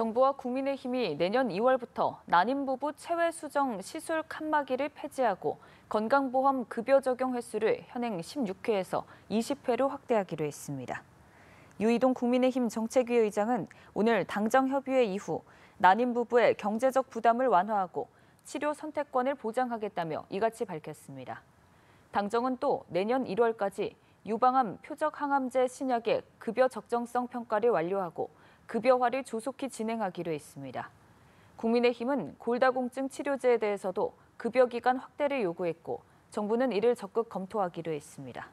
정부와 국민의힘이 내년 2월부터 난임 부부 체외 수정 시술 칸막이를 폐지하고 건강보험 급여 적용 횟수를 현행 16회에서 20회로 확대하기로 했습니다. 유이동 국민의힘 정책위 의장은 오늘 당정 협의회 이후 난임 부부의 경제적 부담을 완화하고 치료 선택권을 보장하겠다며 이같이 밝혔습니다. 당정은 또 내년 1월까지 유방암 표적 항암제 신약의 급여 적정성 평가를 완료하고 급여화를 조속히 진행하기로 했습니다. 국민의힘은 골다공증 치료제에 대해서도 급여 기간 확대를 요구했고 정부는 이를 적극 검토하기로 했습니다.